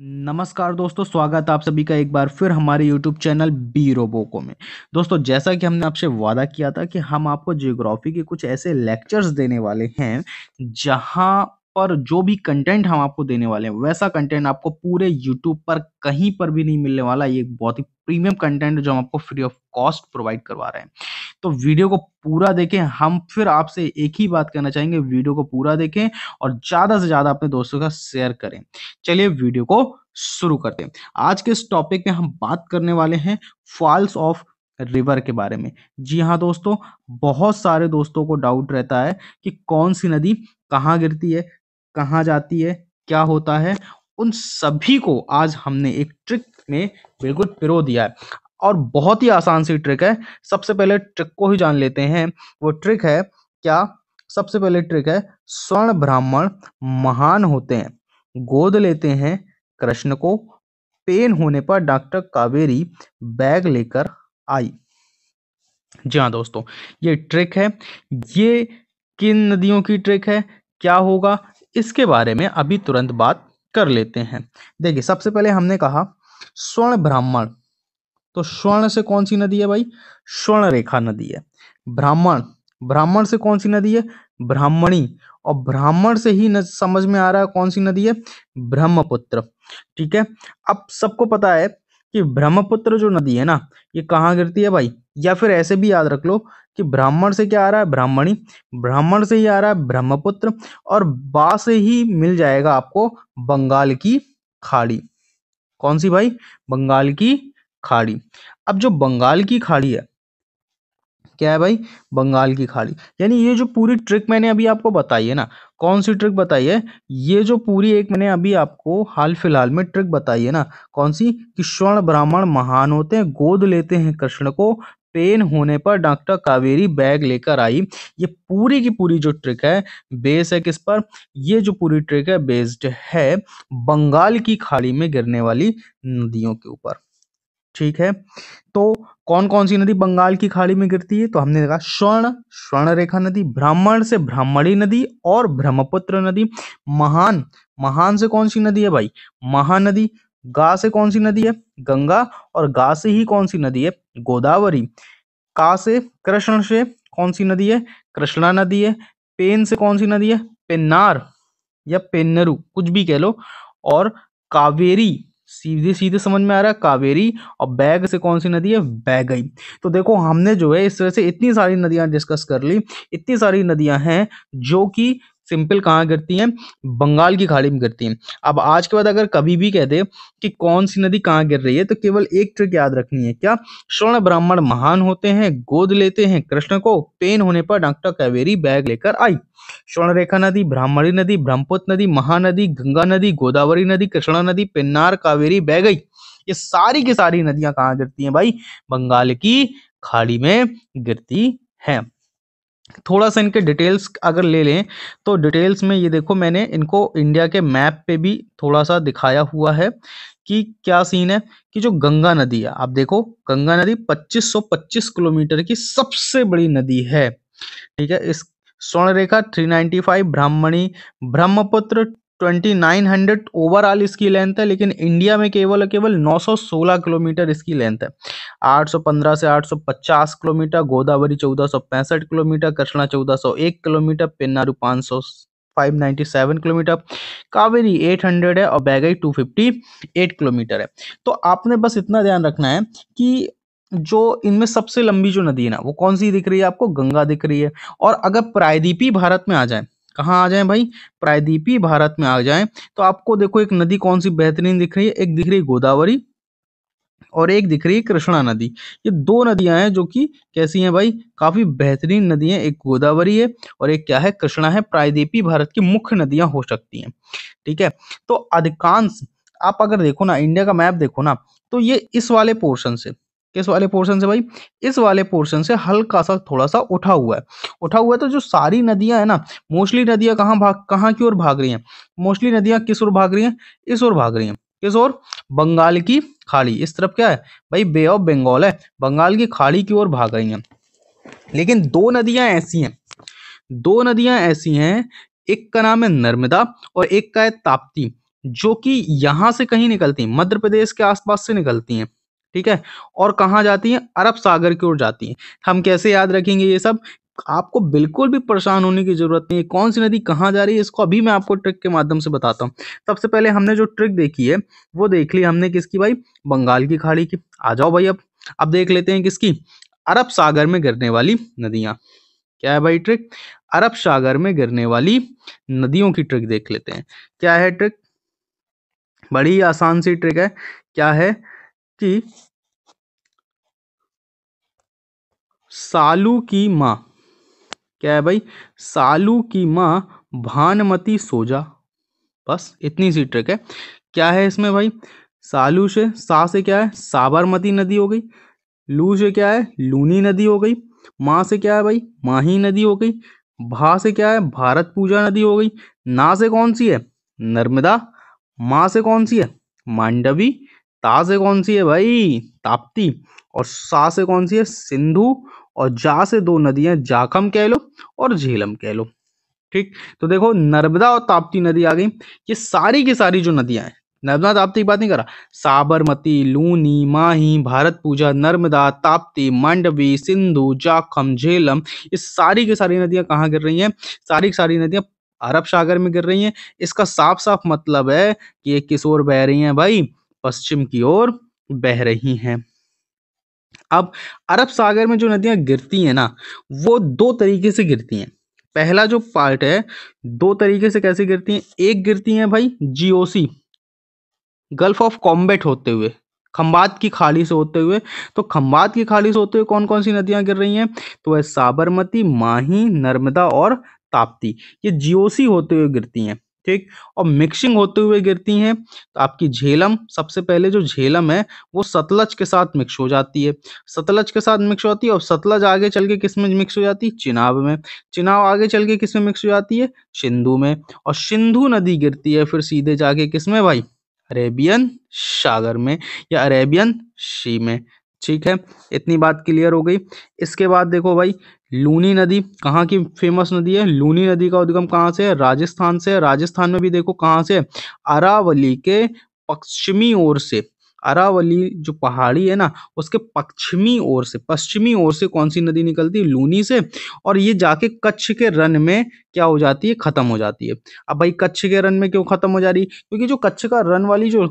नमस्कार दोस्तों स्वागत आप सभी का एक बार फिर हमारे YouTube चैनल बी रोबोको में दोस्तों जैसा कि हमने आपसे वादा किया था कि हम आपको जियोग्राफी के कुछ ऐसे लेक्चर्स देने वाले हैं जहां पर जो भी कंटेंट हम आपको देने वाले हैं वैसा कंटेंट आपको पूरे यूट्यूब पर कहीं पर भी नहीं मिलने वाला ये बहुत ही प्रीमियम कंटेंट जो हम आपको फ्री ऑफ कॉस्ट प्रोवाइड करवा रहे हैं तो वीडियो को पूरा देखें हम फिर आपसे एक ही बात कहना चाहेंगे वीडियो को पूरा देखें और ज़्यादा से ज़्यादा अपने दोस्तों का शेयर करें चलिए वीडियो को शुरू करते हैं आज के इस टॉपिक में हम बात करने वाले हैं फॉल्स ऑफ रिवर के बारे में जी हाँ दोस्तों बहुत सारे दोस्तों को डाउट रहता है कि कौन सी नदी कहाँ गिरती है कहाँ जाती है क्या होता है उन सभी को आज हमने एक ट्रिक में बिल्कुल पिरो दिया है और बहुत ही आसान सी ट्रिक है सबसे पहले ट्रिक को ही जान लेते हैं वो ट्रिक है क्या सबसे पहले ट्रिक है स्वर्ण ब्राह्मण महान होते हैं गोद लेते हैं कृष्ण को पेन होने पर डॉक्टर कावेरी बैग लेकर आई जी हाँ दोस्तों ये ट्रिक है ये किन नदियों की ट्रिक है क्या होगा इसके बारे में अभी तुरंत बात कर लेते हैं देखिए सबसे पहले हमने कहा स्वर्ण ब्राह्मण तो स्वर्ण से कौन सी नदी है भाई स्वर्ण रेखा नदी है ब्राह्मण ब्राह्मण से कौन सी नदी है ब्राह्मणी और ब्राह्मण से ही समझ में आ रहा है कौन सी नदी है ब्रह्मपुत्र ठीक है अब सबको पता है कि ब्रह्मपुत्र जो नदी है ना ये कहाँ गिरती है भाई या फिर ऐसे भी याद रख लो कि ब्राह्मण से क्या आ रहा है ब्राह्मणी ब्राह्मण से ही आ रहा है ब्रह्मपुत्र और बा से ही मिल जाएगा आपको बंगाल की खाड़ी कौन सी भाई बंगाल की खाड़ी अब जो बंगाल की खाड़ी है क्या है भाई बंगाल की खाड़ी यानी ये जो पूरी ट्रिक मैंने अभी आपको बताई है ना कौन सी ट्रिक बताई है ये जो पूरी एक मैंने अभी आपको हाल फिलहाल में ट्रिक बताई है ना कौन सी कि स्वर्ण ब्राह्मण महान होते हैं गोद लेते हैं कृष्ण को पेन होने पर डॉक्टर कावेरी बैग लेकर आई ये पूरी की पूरी जो ट्रिक है बेस है किस पर ये जो पूरी ट्रिक है बेस्ड है बंगाल की खाड़ी में गिरने वाली नदियों के ऊपर ठीक है तो कौन कौन सी नदी बंगाल की खाड़ी में गिरती है तो हमने देखा स्वर्ण स्वर्ण रेखा नदी ब्राह्मण से ब्राह्मणी नदी और ब्रह्मपुत्र नदी महान महान से कौन सी नदी है भाई महानदी गा से कौन सी नदी है गंगा और गा से ही कौन सी नदी है गोदावरी का से कृष्ण से कौन सी नदी है कृष्णा नदी है पेन से कौन सी नदी है पेन्नार या पेन्नरू कुछ भी कह लो और कावेरी सीधे सीधे समझ में आ रहा है कावेरी और बैग से कौन सी नदी है बैगई तो देखो हमने जो है इस तरह से इतनी सारी नदियां डिस्कस कर ली इतनी सारी नदियां हैं जो कि सिंपल कहाँ गिरती हैं बंगाल की खाड़ी में गिरती हैं अब आज के बाद अगर कभी भी कह दे कि कौन सी नदी कहाँ गिर रही है तो केवल एक ट्रिक याद रखनी है क्या स्वर्ण ब्राह्मण महान होते हैं गोद लेते हैं कृष्ण को पेन होने पर डॉक्टर कावेरी बैग लेकर आई स्वर्णरेखा नदी ब्राह्मणी नदी ब्रह्मपुत्र नदी महानदी गंगा नदी गोदावरी नदी कृष्णा नदी पिन्नार कावेरी बह गई ये सारी की सारी नदियां कहाँ गिरती हैं भाई बंगाल की खाड़ी में गिरती हैं थोड़ा सा इनके डिटेल्स अगर ले लें तो डिटेल्स में ये देखो मैंने इनको इंडिया के मैप पे भी थोड़ा सा दिखाया हुआ है कि क्या सीन है कि जो गंगा नदी है आप देखो गंगा नदी 2525 किलोमीटर की सबसे बड़ी नदी है ठीक है इस Swarnarekha 395 Brahmani Brahmaputra twenty nine hundred overall इसकी लेंथ है लेकिन इंडिया में केवल और केवल 916 किलोमीटर इसकी लेंथ है 815 से 850 किलोमीटर गोदावरी पैंसठ kilometre Krishna 1401 kilometre Pennar ninety 597 kilometre Kaveri 800 है और बैगई 258 किलोमीटर है तो आपने बस इतना ध्यान रखना है कि जो इनमें सबसे लंबी जो नदी है ना वो कौन सी दिख रही है आपको गंगा दिख रही है और अगर प्रायद्वीपी भारत में आ जाए कहाँ आ जाए भाई प्रायद्वीपीय भारत में आ जाए तो आपको देखो एक नदी कौन सी बेहतरीन दिख रही है एक दिख रही है गोदावरी और एक दिख रही है कृष्णा नदी ये दो नदियां हैं जो कि कैसी हैं भाई काफी बेहतरीन नदी है एक गोदावरी है और एक क्या है कृष्णा है प्रायद्वीपीय भारत की मुख्य नदियां हो सकती हैं ठीक है तो अधिकांश आप अगर देखो ना इंडिया का मैप देखो ना तो ये इस वाले पोर्शन से किस वाले पोर्शन से भाई इस वाले पोर्शन से हल्का सा थोड़ा सा उठा हुआ है उठा हुआ है तो जो सारी नदियां है ना मोस्टली नदियां कहाँ भाग कहाँ की ओर भाग रही हैं मोस्टली नदियां किस ओर भाग रही हैं इस ओर भाग रही हैं किस ओर बंगाल की खाड़ी इस तरफ क्या है भाई बे ऑफ बंगाल है बंगाल की खाड़ी की ओर भाग रही हैं लेकिन दो नदियां ऐसी हैं दो नदियां ऐसी हैं एक का नाम है नर्मदा और एक का है ताप्ती जो कि यहाँ से कहीं निकलती हैं मध्य प्रदेश के आसपास से निकलती हैं ठीक है और कहाँ जाती हैं अरब सागर की ओर जाती हैं हम कैसे याद रखेंगे ये सब आपको बिल्कुल भी परेशान होने की जरूरत नहीं है कौन सी नदी कहाँ जा रही है इसको अभी मैं आपको ट्रिक के माध्यम से बताता हूँ सबसे पहले हमने जो ट्रिक देखी है वो देख ली हमने किसकी भाई बंगाल की खाड़ी की आ जाओ भाई अब अब देख लेते हैं किसकी अरब सागर में गिरने वाली नदियाँ क्या है भाई ट्रिक अरब सागर में गिरने वाली नदियों की ट्रिक देख लेते हैं क्या है ट्रिक बड़ी आसान सी ट्रिक है क्या है कि सालू की माँ क्या है भाई सालू की माँ भानमती सोजा बस इतनी सी ट्रिक है क्या है इसमें भाई सालू से सा से क्या है साबरमती नदी हो गई लू से क्या है लूनी नदी हो गई माँ से क्या है भाई माही नदी हो गई भा से क्या है भारत पूजा नदी हो गई ना से कौन सी है नर्मदा माँ से कौन सी है मांडवी ता से कौन सी है भाई ताप्ती और सा से कौन सी है सिंधु और जा से दो नदियां जाखम कह लो और झेलम कह लो ठीक तो देखो नर्मदा और ताप्ती नदी आ गई ये सारी की सारी जो नदियां हैं नर्मदा ताप्ती की बात नहीं कर रहा साबरमती लूनी माही भारत पूजा नर्मदा ताप्ती मांडवी सिंधु जाखम झेलम ये सारी की सारी नदियां कहाँ गिर रही हैं सारी की सारी नदियां अरब सागर में गिर रही हैं इसका साफ साफ मतलब है कि ये किस ओर बह रही हैं भाई पश्चिम की ओर बह रही हैं अब अरब सागर में जो नदियां गिरती हैं ना वो दो तरीके से गिरती हैं पहला जो पार्ट है दो तरीके से कैसे गिरती हैं एक गिरती हैं भाई जीओसी गल्फ ऑफ कॉम्बेट होते हुए खम्बात की खाड़ी से होते हुए तो खम्बात की खाड़ी से होते हुए कौन कौन सी नदियां गिर रही हैं तो वह साबरमती माही नर्मदा और ताप्ती ये जीओसी होते हुए गिरती हैं ठीक और मिक्सिंग होते हुए गिरती हैं तो आपकी झेलम सबसे पहले जो झेलम है वो सतलज के साथ मिक्स हो जाती है सतलज के साथ मिक्स होती है और सतलज आगे चल के किस में मिक्स हो जाती है चिनाब में चिनाब आगे चल के किस में मिक्स हो जाती है सिंधु में और सिंधु नदी गिरती है फिर सीधे जाके किस में भाई अरेबियन सागर में या अरेबियन सी में ठीक है इतनी बात क्लियर हो गई इसके बाद देखो भाई लूनी नदी कहाँ की फेमस नदी है लूनी नदी का उद्गम कहाँ से है राजस्थान से राजस्थान में भी देखो कहाँ से अरावली के पश्चिमी ओर से अरावली जो पहाड़ी है ना उसके पश्चिमी ओर से पश्चिमी ओर से कौन सी नदी निकलती है लूनी से और ये जाके कच्छ के रन में क्या हो जाती है खत्म हो जाती है अब भाई कच्छ के रन में क्यों खत्म हो जा रही क्योंकि जो कच्छ का रन वाली जो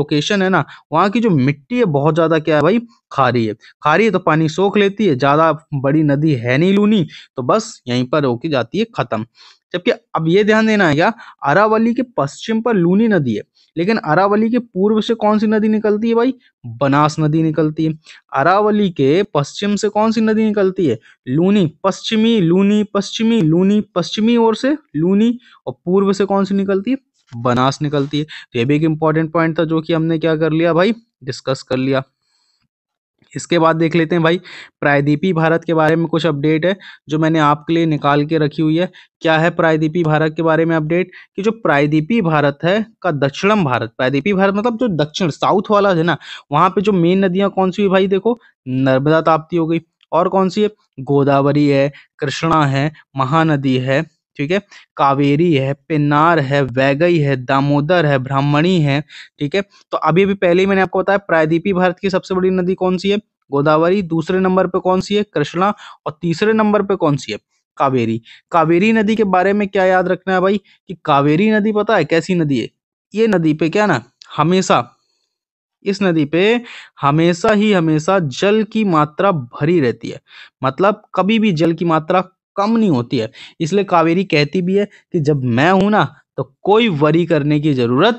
लोकेशन है ना वहाँ की जो मिट्टी है बहुत ज्यादा क्या है भाई खारी है खारी है तो पानी सोख लेती है ज्यादा बड़ी नदी है नहीं लूनी तो बस यहीं पर होके जाती है खत्म जबकि अब ये ध्यान देना है क्या अरावली के पश्चिम पर लूनी नदी है लेकिन अरावली के पूर्व से कौन सी नदी निकलती है भाई बनास नदी निकलती है अरावली के पश्चिम से कौन सी नदी निकलती है लूनी पश्चिमी लूनी पश्चिमी लूनी पश्चिमी ओर से लूनी और पूर्व से कौन सी निकलती है बनास निकलती है तो ये भी एक इंपॉर्टेंट पॉइंट था जो कि हमने क्या कर लिया भाई डिस्कस कर लिया इसके बाद देख लेते हैं भाई प्रायद्वीपी भारत के बारे में कुछ अपडेट है जो मैंने आपके लिए निकाल के रखी हुई है क्या है प्रायद्वीपी भारत के बारे में अपडेट कि जो प्रायद्वीपी भारत है का दक्षिणम भारत प्रायद्वीपी भारत मतलब जो दक्षिण साउथ वाला है ना वहाँ पे जो मेन नदियाँ कौन सी हुई भाई देखो नर्मदा ताप्ती हो गई और कौन सी है गोदावरी है कृष्णा है महानदी है ठीक है कावेरी है पिनार है वैगई है दामोदर है ब्राह्मणी है ठीक है तो अभी अभी पहले ही मैंने आपको बताया प्रायद्वीपी भारत की सबसे बड़ी नदी कौन सी है गोदावरी दूसरे नंबर पर कौन सी है कृष्णा और तीसरे नंबर पे कौन सी है कावेरी कावेरी नदी के बारे में क्या याद रखना है भाई कि कावेरी नदी पता है कैसी नदी है ये नदी पे क्या ना हमेशा इस नदी पे हमेशा ही हमेशा जल की मात्रा भरी रहती है मतलब कभी भी जल की मात्रा कम नहीं होती है इसलिए कावेरी कहती भी है कि जब मैं हूं ना तो कोई वरी करने की जरूरत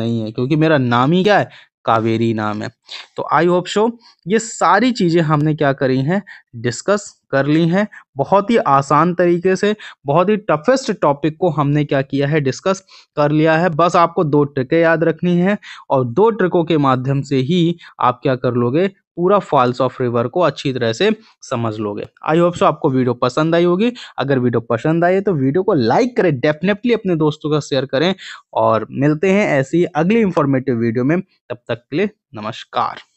नहीं है क्योंकि मेरा नाम ही क्या है कावेरी नाम है तो आई होप शो ये सारी चीजें हमने क्या करी हैं डिस्कस कर ली हैं बहुत ही आसान तरीके से बहुत ही टफेस्ट टॉपिक को हमने क्या किया है डिस्कस कर लिया है बस आपको दो ट्रिकें याद रखनी है और दो ट्रिकों के माध्यम से ही आप क्या कर लोगे पूरा फॉल्स ऑफ रिवर को अच्छी तरह से समझ लोगे आई होप सो आपको वीडियो पसंद आई होगी अगर वीडियो पसंद आई तो वीडियो को लाइक करें डेफिनेटली अपने दोस्तों का शेयर करें और मिलते हैं ऐसी अगली इंफॉर्मेटिव वीडियो में तब तक के लिए नमस्कार